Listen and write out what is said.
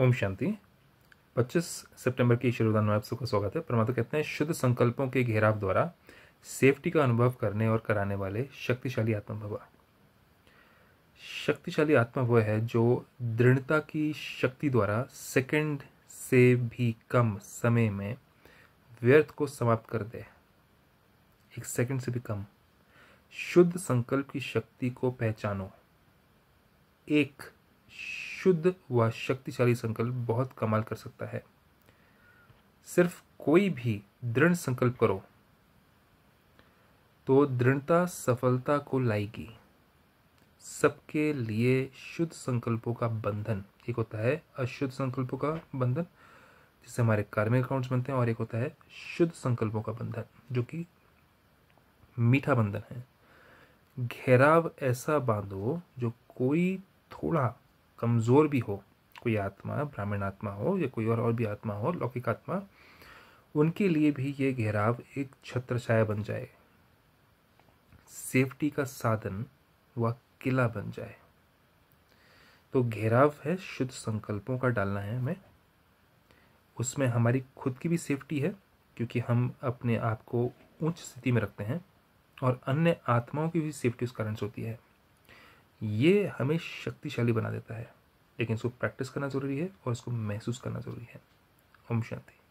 ओम शांति 25 सितंबर की शुरुआत में आप सबका स्वागत है परमात्मा कहते हैं शुद्ध संकल्पों के घेराव द्वारा सेफ्टी का अनुभव करने और कराने वाले शक्तिशाली आत्मभवा शक्तिशाली आत्मा वह है जो दृढ़ता की शक्ति द्वारा सेकंड से भी कम समय में व्यर्थ को समाप्त कर दे एक सेकंड से भी कम शुद्ध संकल्प की शक्ति को पहचानो एक शुद्ध व शक्तिशाली संकल्प बहुत कमाल कर सकता है सिर्फ कोई भी दृढ़ संकल्प करो तो दृढ़ता सफलता को लाएगी सबके लिए शुद्ध संकल्पों का बंधन एक होता है अशुद्ध संकल्पों का बंधन जिससे हमारे कार्मिक अकाउंट्स बनते हैं और एक होता है शुद्ध संकल्पों का बंधन जो कि मीठा बंधन है घेराव ऐसा बांधो जो कोई थोड़ा कमज़ोर भी हो कोई आत्मा ब्राह्मण आत्मा हो या कोई और और भी आत्मा हो लौकिक आत्मा उनके लिए भी ये घेराव एक छत्र छाया बन जाए सेफ्टी का साधन व किला बन जाए तो घेराव है शुद्ध संकल्पों का डालना है हमें उसमें हमारी खुद की भी सेफ्टी है क्योंकि हम अपने आप को उच्च स्थिति में रखते हैं और अन्य आत्माओं की भी सेफ्टी उस कारण से होती है ये हमें शक्तिशाली बना देता है लेकिन इसको प्रैक्टिस करना ज़रूरी है और इसको महसूस करना ज़रूरी है ओम शांति